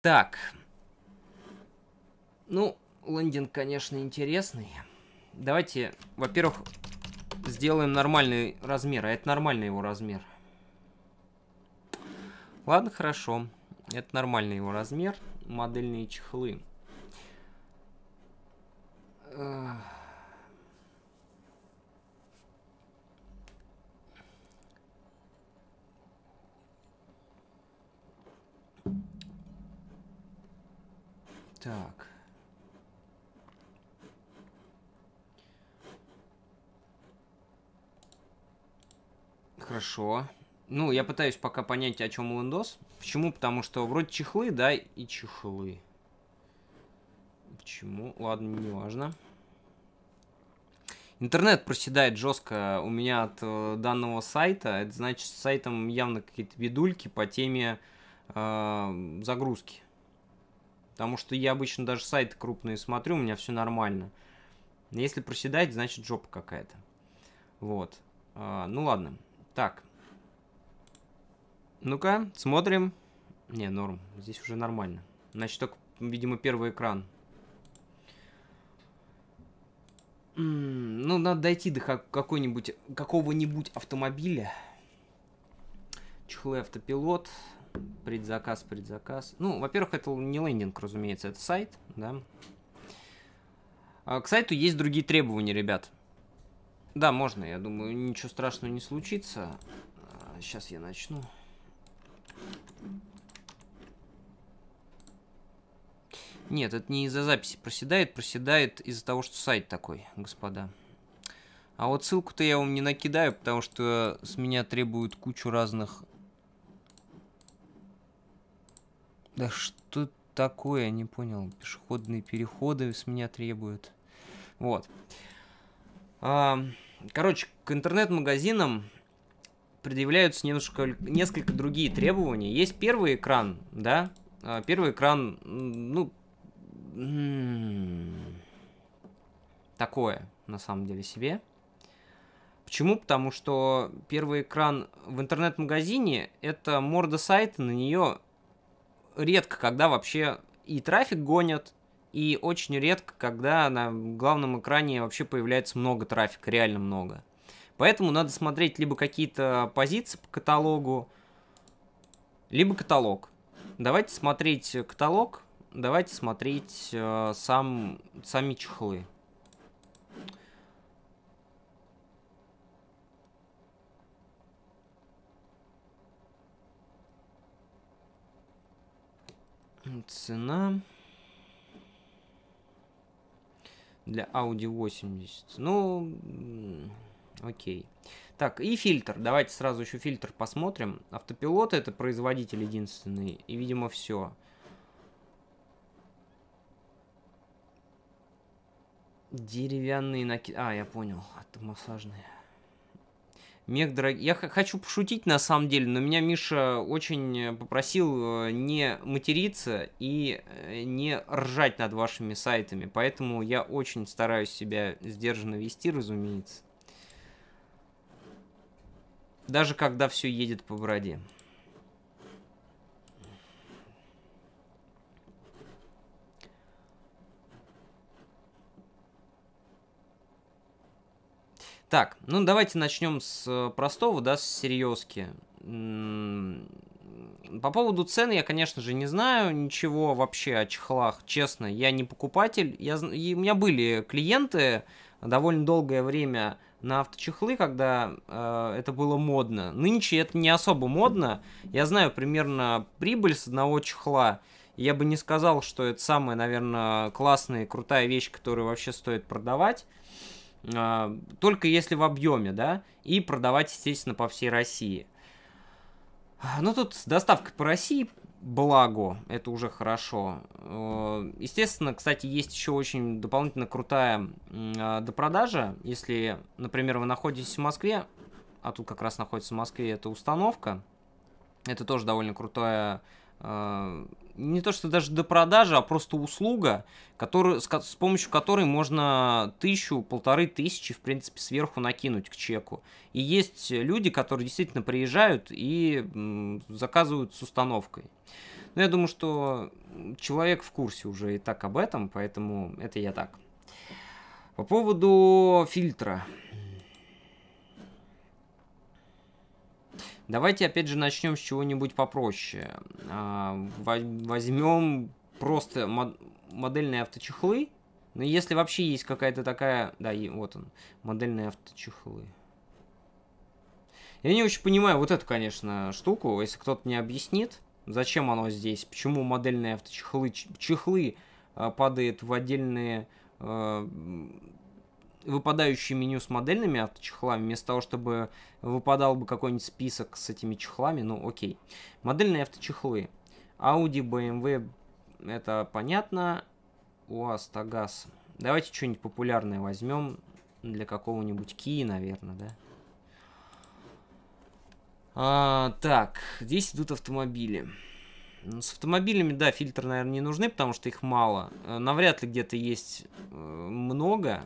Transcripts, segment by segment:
Так. Ну, лендинг, конечно, интересный. Давайте, во-первых, сделаем нормальный размер. А это нормальный его размер. Ладно, хорошо. Это нормальный его размер. Модельные чехлы. Эх. Так. Хорошо. Ну, я пытаюсь пока понять, о чем Windows. Почему? Потому что вроде чехлы, да, и чехлы. Почему? Ладно, не важно. Интернет проседает жестко у меня от э, данного сайта. Это значит, с сайтом явно какие-то видульки по теме э, загрузки. Потому что я обычно даже сайты крупные смотрю, у меня все нормально. Если проседать, значит жопа какая-то. Вот. А, ну ладно. Так. Ну-ка, смотрим. Не, норм. Здесь уже нормально. Значит, только, видимо, первый экран. Ну, надо дойти до какой-нибудь, какого-нибудь автомобиля. Чехлы автопилот. Предзаказ, предзаказ. Ну, во-первых, это не лендинг, разумеется, это сайт, да. А, к сайту есть другие требования, ребят. Да, можно, я думаю, ничего страшного не случится. Сейчас а, я начну. Нет, это не из-за записи проседает, проседает из-за того, что сайт такой, господа. А вот ссылку-то я вам не накидаю, потому что с меня требуют кучу разных Да что такое, не понял. Пешеходные переходы с меня требуют. Вот. А, короче, к интернет-магазинам предъявляются немножко, несколько другие требования. Есть первый экран, да? А, первый экран, ну, такое, на самом деле, себе. Почему? Потому что первый экран в интернет-магазине – это морда сайта, на нее редко, когда вообще и трафик гонят, и очень редко, когда на главном экране вообще появляется много трафика, реально много. Поэтому надо смотреть либо какие-то позиции по каталогу, либо каталог. Давайте смотреть каталог, давайте смотреть э, сам, сами чехлы. Цена для Audi 80. Ну, окей. Так, и фильтр. Давайте сразу еще фильтр посмотрим. Автопилот это производитель единственный. И, видимо, все. Деревянные накид... А, я понял. Это массажные. Мех дорогие. Я хочу пошутить на самом деле, но меня Миша очень э, попросил э, не материться и э, не ржать над вашими сайтами. Поэтому я очень стараюсь себя сдержанно вести, разумеется. Даже когда все едет по бороде. Так, ну давайте начнем с э, простого, да, с серьезки. По поводу цены я, конечно же, не знаю ничего вообще о чехлах, честно. Я не покупатель. Я, и у меня были клиенты довольно долгое время на авточехлы, когда э, это было модно. Нынче это не особо модно. Я знаю примерно прибыль с одного чехла. Я бы не сказал, что это самая, наверное, классная и крутая вещь, которую вообще стоит продавать. А, только если в объеме, да, и продавать, естественно, по всей России. Ну, тут с доставкой по России, благо, это уже хорошо. Э, естественно, кстати, есть еще очень дополнительно крутая а, допродажа. Если, например, вы находитесь в Москве, а тут как раз находится в Москве эта установка, это тоже довольно крутая а, не то что даже до продажи, а просто услуга, которую с, с помощью которой можно тысячу, полторы тысячи, в принципе, сверху накинуть к чеку. И есть люди, которые действительно приезжают и м, заказывают с установкой. Но я думаю, что человек в курсе уже и так об этом, поэтому это я так. По поводу фильтра. Давайте опять же начнем с чего-нибудь попроще. А, Возьмем просто модельные авточехлы. Ну, если вообще есть какая-то такая... Да, вот он, модельные авточехлы. Я не очень понимаю вот эту, конечно, штуку. Если кто-то мне объяснит, зачем оно здесь, почему модельные авточехлы чехлы а, падают в отдельные а, выпадающее меню с модельными авточехлами вместо того, чтобы выпадал бы какой-нибудь список с этими чехлами, ну окей. Модельные авточехлы. Audi, BMW, это понятно. УАЗ, Тагас. Давайте что-нибудь популярное возьмем для какого-нибудь Ки, наверное, да? А, так, здесь идут автомобили. Ну, с автомобилями, да, фильтры, наверное, не нужны, потому что их мало. Э, навряд ли где-то есть э, много.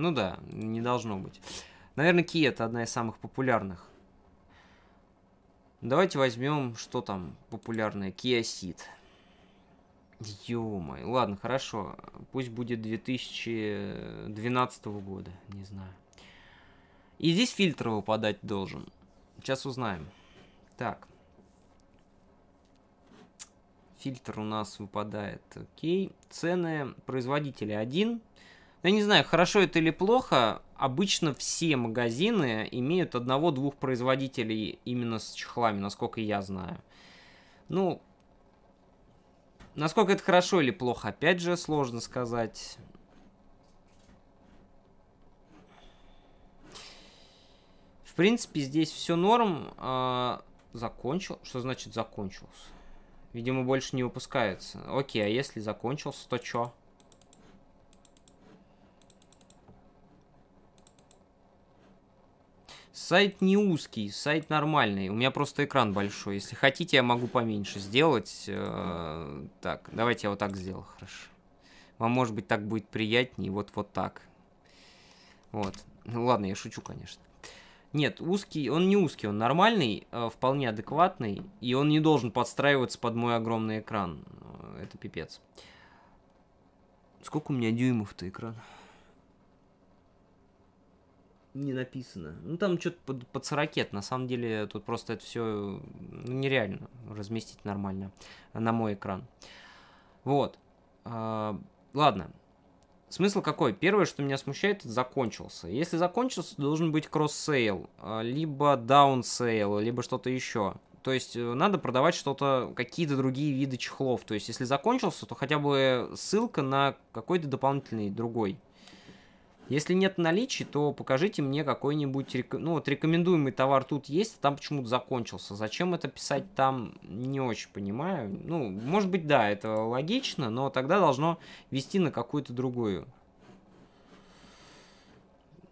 Ну да, не должно быть. Наверное, Kia это одна из самых популярных. Давайте возьмем, что там популярное, Kia Ceed. Ё-мой, ладно, хорошо, пусть будет 2012 года, не знаю. И здесь фильтр выпадать должен. Сейчас узнаем. Так. Фильтр у нас выпадает. Окей. Цены производителя 1. Ну, я не знаю, хорошо это или плохо, обычно все магазины имеют одного-двух производителей именно с чехлами, насколько я знаю. Ну, насколько это хорошо или плохо, опять же, сложно сказать. В принципе, здесь все норм. А, закончил. Что значит закончился? Видимо, больше не выпускается. Окей, а если закончился, то чё? Сайт не узкий, сайт нормальный. У меня просто экран большой. Если хотите, я могу поменьше сделать. Э, так, давайте я вот так сделаю, хорошо. Вам, может быть, так будет приятнее. Вот вот так. Вот. Ну ладно, я шучу, конечно. Нет, узкий, он не узкий, он нормальный, э, вполне адекватный, и он не должен подстраиваться под мой огромный экран. Э, это пипец. Сколько у меня дюймов-то экрана? не написано. Ну, там что-то под, под 40, на самом деле тут просто это все ну, нереально разместить нормально на мой экран. Вот. А, ладно. Смысл какой? Первое, что меня смущает, закончился. Если закончился, должен быть кросс-сейл, а, либо сейл, либо что-то еще. То есть э, надо продавать что-то, какие-то другие виды чехлов. То есть если закончился, то хотя бы ссылка на какой-то дополнительный другой если нет наличия, то покажите мне какой-нибудь, ну вот рекомендуемый товар тут есть, а там почему-то закончился. Зачем это писать там, не очень понимаю. Ну, может быть, да, это логично, но тогда должно вести на какую-то другую.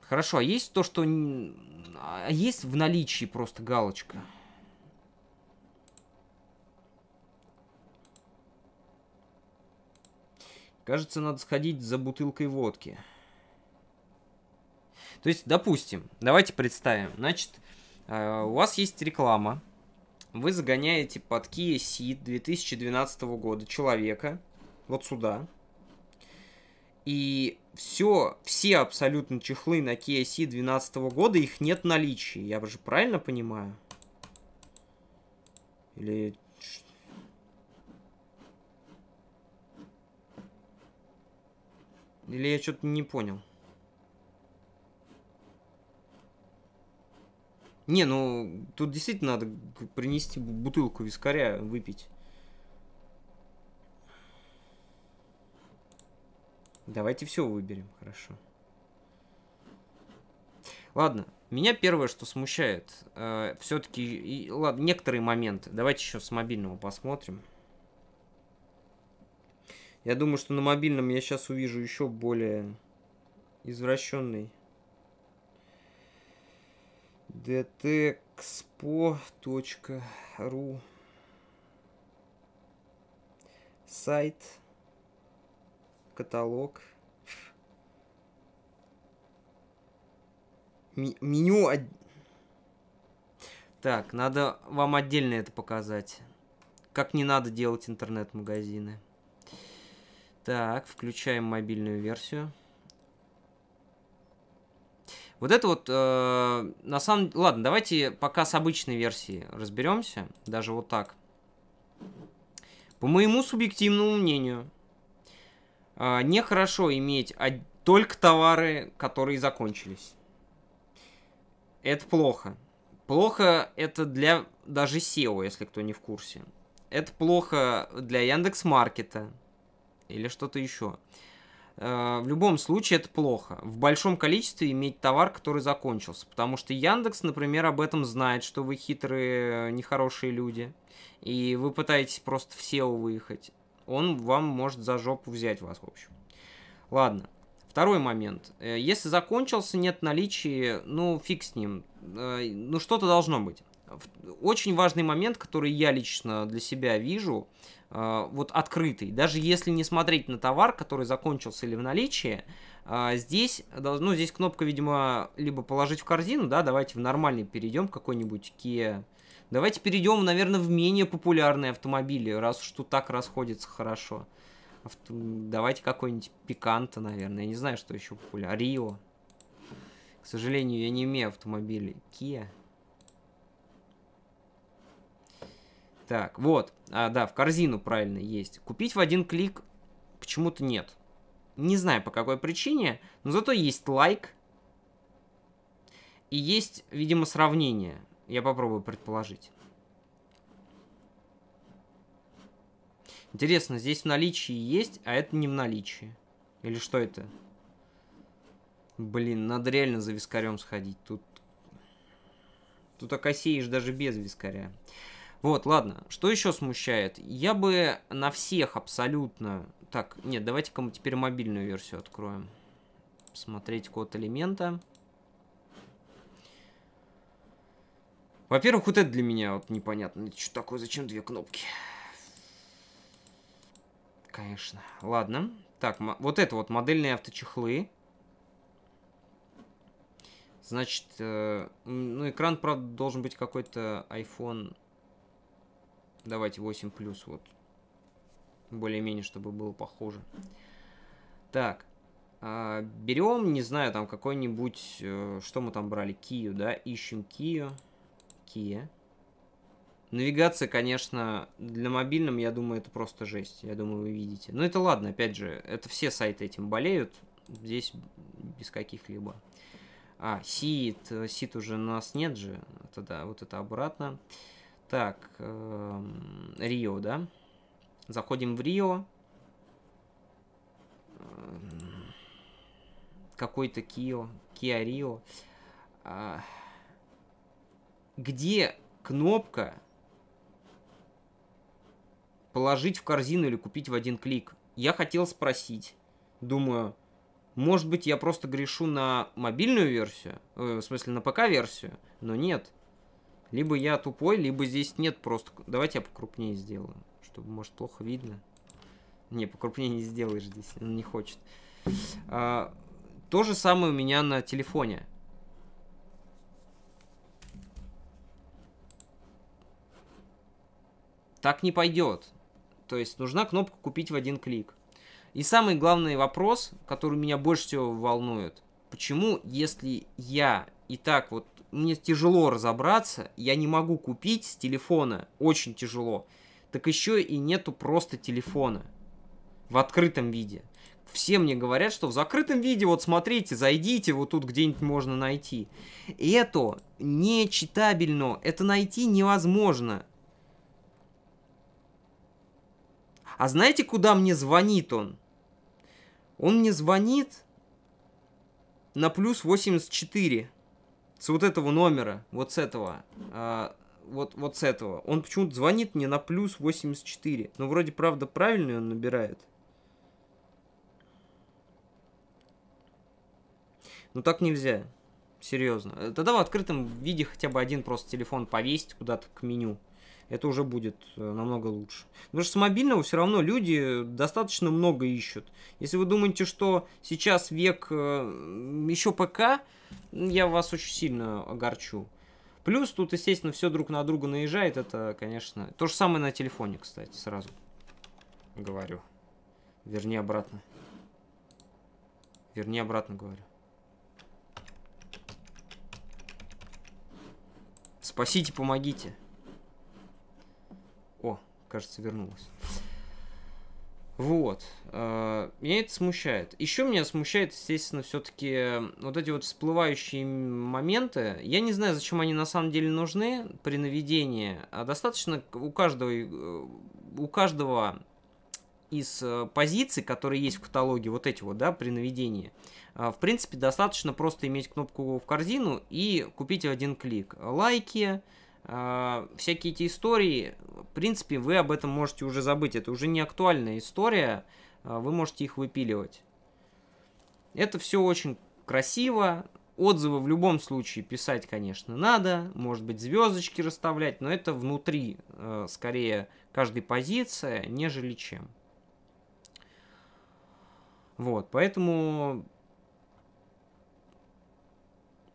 Хорошо, а есть то, что... А есть в наличии просто галочка? Кажется, надо сходить за бутылкой водки. То есть, допустим, давайте представим, значит, э, у вас есть реклама, вы загоняете под Kia Ceed 2012 года человека вот сюда, и все, все абсолютно чехлы на Kia Ceed 2012 года, их нет наличии, я же правильно понимаю? Или Или я что-то не понял. Не, ну тут действительно надо принести бутылку вискаря, выпить. Давайте все выберем, хорошо. Ладно, меня первое, что смущает, э, все-таки, ладно, некоторые моменты. Давайте еще с мобильного посмотрим. Я думаю, что на мобильном я сейчас увижу еще более извращенный dtexpo.ru сайт, каталог, меню... Так, надо вам отдельно это показать. Как не надо делать интернет-магазины. Так, включаем мобильную версию. Вот это вот, э, на самом... Ладно, давайте пока с обычной версией разберемся, даже вот так. По моему субъективному мнению, э, нехорошо иметь од... только товары, которые закончились. Это плохо. Плохо это для даже SEO, если кто не в курсе. Это плохо для Яндекс Маркета или что-то еще. Э, Э, в любом случае это плохо. В большом количестве иметь товар, который закончился. Потому что Яндекс, например, об этом знает, что вы хитрые, нехорошие люди. И вы пытаетесь просто в SEO выехать. Он вам может за жопу взять вас, в общем. Ладно. Второй момент. Э, если закончился, нет наличия, ну, фиг с ним. Э, ну, что-то должно быть. Очень важный момент, который я лично для себя вижу, а, вот открытый. Даже если не смотреть на товар, который закончился или в наличии, а, здесь, ну, здесь кнопка, видимо, либо положить в корзину, да, давайте в нормальный перейдем, какой-нибудь Kia. Давайте перейдем, наверное, в менее популярные автомобили, раз что так расходится хорошо. Авто... Давайте какой-нибудь Пиканта, наверное. Я не знаю, что еще популярно. Рио. К сожалению, я не имею автомобилей. Kia. Так, вот. А, да, в корзину правильно есть. Купить в один клик почему-то нет. Не знаю по какой причине, но зато есть лайк. И есть, видимо, сравнение. Я попробую предположить. Интересно, здесь в наличии есть, а это не в наличии. Или что это? Блин, надо реально за вискарем сходить. Тут, тут окосеешь даже без вискаря. Вот, ладно. Что еще смущает? Я бы на всех абсолютно... Так, нет, давайте-ка мы теперь мобильную версию откроем. Смотреть код элемента. Во-первых, вот это для меня вот непонятно. Это что такое? Зачем две кнопки? Конечно. Ладно. Так, вот это вот модельные авточехлы. Значит, э ну, экран, правда, должен быть какой-то iPhone Давайте 8 плюс вот. Более-менее, чтобы было похоже. Так. А, берем, не знаю, там какой-нибудь... Э, что мы там брали? Кию, да? Ищем Кию. Кия. Навигация, конечно, для мобильным, я думаю, это просто жесть. Я думаю, вы видите. Но ну, это ладно, опять же, это все сайты этим болеют. Здесь без каких-либо. А, сит. Э, сит уже у нас нет же. тогда вот это обратно. Э, так, э Рио, да? Заходим в Рио. Эм, какой-то Кио, Киа Рио. А, где кнопка положить в корзину или купить в один клик? Я хотел спросить. Думаю, может быть, я просто грешу на мобильную версию, э, в смысле, на ПК-версию, но нет. Либо я тупой, либо здесь нет просто... Давайте я покрупнее сделаю, чтобы, может, плохо видно. Не, покрупнее не сделаешь здесь, он не хочет. А, то же самое у меня на телефоне. Так не пойдет. То есть нужна кнопка «Купить в один клик». И самый главный вопрос, который меня больше всего волнует. Почему, если я и так вот мне тяжело разобраться, я не могу купить с телефона, очень тяжело. Так еще и нету просто телефона в открытом виде. Все мне говорят, что в закрытом виде, вот смотрите, зайдите, вот тут где-нибудь можно найти. И это нечитабельно, это найти невозможно. А знаете, куда мне звонит он? Он мне звонит на плюс 84. С вот этого номера, вот с этого, а, вот, вот с этого. Он почему-то звонит мне на плюс 84. Но ну, вроде, правда, правильный он набирает. Ну так нельзя. Серьезно. Э, тогда в открытом виде хотя бы один просто телефон повесить куда-то к меню это уже будет э, намного лучше. Потому что с мобильного все равно люди достаточно много ищут. Если вы думаете, что сейчас век э, еще ПК, я вас очень сильно огорчу. Плюс тут, естественно, все друг на друга наезжает. Это, конечно, то же самое на телефоне, кстати, сразу говорю. Верни обратно. Верни обратно, говорю. Спасите, помогите кажется, вернулась. Вот. Э, меня это смущает. Еще меня смущает, естественно, все-таки э, вот эти вот всплывающие моменты. Я не знаю, зачем они на самом деле нужны при наведении. А достаточно у каждого, э, у каждого из позиций, которые есть в каталоге, вот эти вот, да, при наведении, в принципе, достаточно просто иметь кнопку в корзину и купить один клик. Лайки, а, всякие эти истории, в принципе, вы об этом можете уже забыть. Это уже не актуальная история, а, вы можете их выпиливать. Это все очень красиво. Отзывы в любом случае писать, конечно, надо. Может быть, звездочки расставлять, но это внутри, а, скорее, каждой позиции, нежели чем. Вот, поэтому...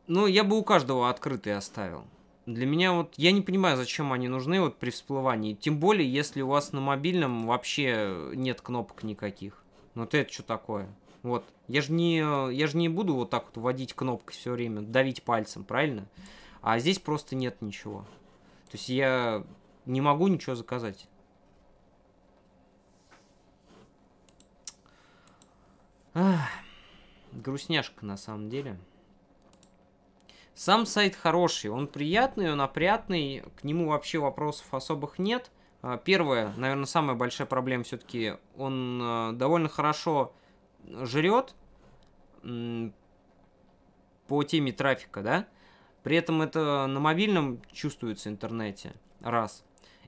Ну, я бы у каждого открытый оставил. Для меня вот, я не понимаю, зачем они нужны вот при всплывании. Тем более, если у вас на мобильном вообще нет кнопок никаких. Ну вот это что такое? Вот, я же не, я же не буду вот так вот вводить кнопкой все время, давить пальцем, правильно? А здесь просто нет ничего. То есть я не могу ничего заказать. Ах, грустняшка на самом деле. Сам сайт хороший, он приятный, он опрятный, к нему вообще вопросов особых нет. А, первое, наверное, самая большая проблема все-таки, он а, довольно хорошо жрет по теме трафика, да? При этом это на мобильном чувствуется интернете, раз.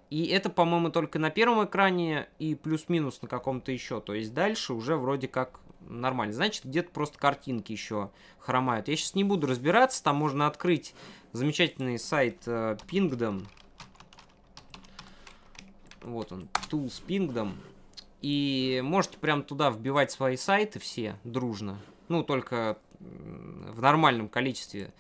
И это, по-моему, только на первом экране и плюс-минус на каком-то еще. То есть дальше уже вроде как нормально. Значит, где-то просто картинки еще хромают. Я сейчас не буду разбираться, там можно открыть замечательный сайт э, Pingdom. Вот он, Tools Pingdom. И можете прям туда вбивать свои сайты все дружно. Ну, только в нормальном количестве.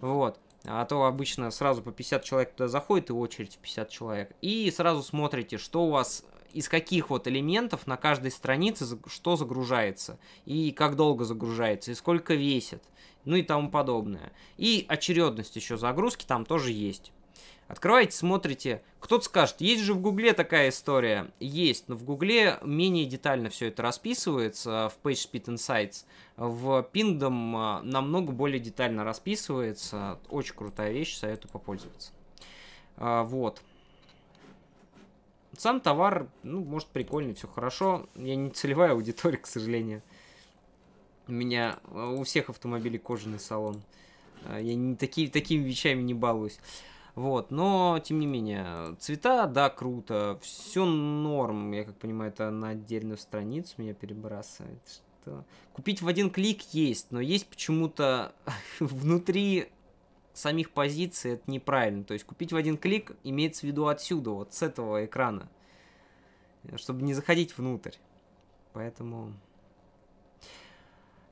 Вот. А то обычно сразу по 50 человек туда заходит, и очередь 50 человек. И сразу смотрите, что у вас из каких вот элементов на каждой странице что загружается, и как долго загружается, и сколько весит, ну и тому подобное. И очередность еще загрузки там тоже есть. Открываете, смотрите. Кто-то скажет, есть же в Гугле такая история. Есть, но в Гугле менее детально все это расписывается а в PageSpeed Insights. В Pingdom а, намного более детально расписывается. Очень крутая вещь, советую попользоваться. А, вот. Сам товар, ну, может, прикольный, все хорошо. Я не целевая аудитория, к сожалению. У меня э, у всех автомобилей кожаный салон. Э, я не такие, такими вещами не балуюсь. Вот, но, тем не менее, цвета, да, круто, все норм, я как понимаю, это на отдельную страницу меня перебрасывает, что... Купить в один клик есть, но есть почему-то внутри самих позиций это неправильно. То есть купить в один клик имеется в виду отсюда, вот с этого экрана. Чтобы не заходить внутрь. Поэтому...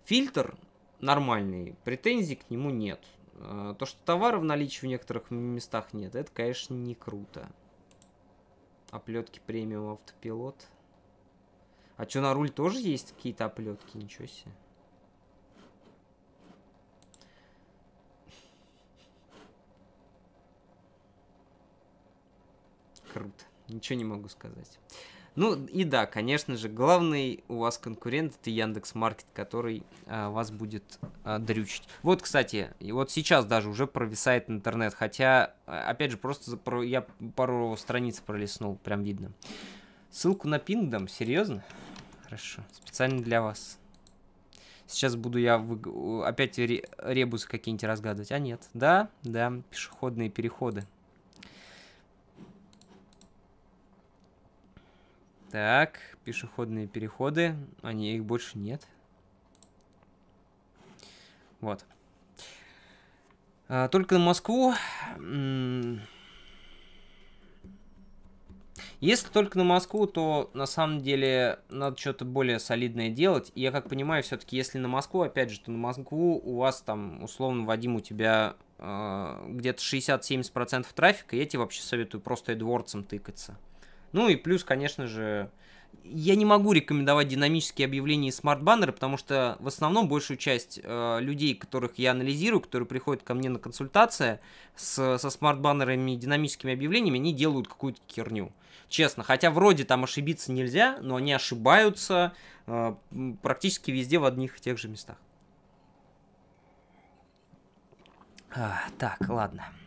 Фильтр нормальный, претензий к нему нет. А, то, что товара в наличии в некоторых местах нет, это, конечно, не круто. Оплетки премиум автопилот. А что, на руль тоже есть какие-то оплетки? Ничего себе. крут. Ничего не могу сказать. Ну и да, конечно же, главный у вас конкурент это Яндекс Маркет, который а, вас будет а, дрючить. Вот, кстати, и вот сейчас даже уже провисает интернет, хотя, а, опять же, просто про, я пару страниц пролистнул, прям видно. Ссылку на пинг дам, серьезно? Хорошо, специально для вас. Сейчас буду я вы... опять ребусы какие-нибудь разгадывать. А нет, да, да, пешеходные переходы. Так, пешеходные переходы. Они, а, их больше нет. Вот. А, только на Москву... Если только на Москву, то на самом деле надо что-то более солидное делать. И я как понимаю, все-таки если на Москву, опять же, то на Москву у вас там, условно, Вадим, у тебя э, где-то 60-70% трафика, я тебе вообще советую просто AdWords тыкаться. Ну и плюс, конечно же, я не могу рекомендовать динамические объявления и смарт-баннеры, потому что в основном большую часть э, людей, которых я анализирую, которые приходят ко мне на консультации с, со смарт-баннерами и динамическими объявлениями, они делают какую-то херню. Честно, хотя вроде там ошибиться нельзя, но они ошибаются э, практически везде в одних и тех же местах. А, так, ладно.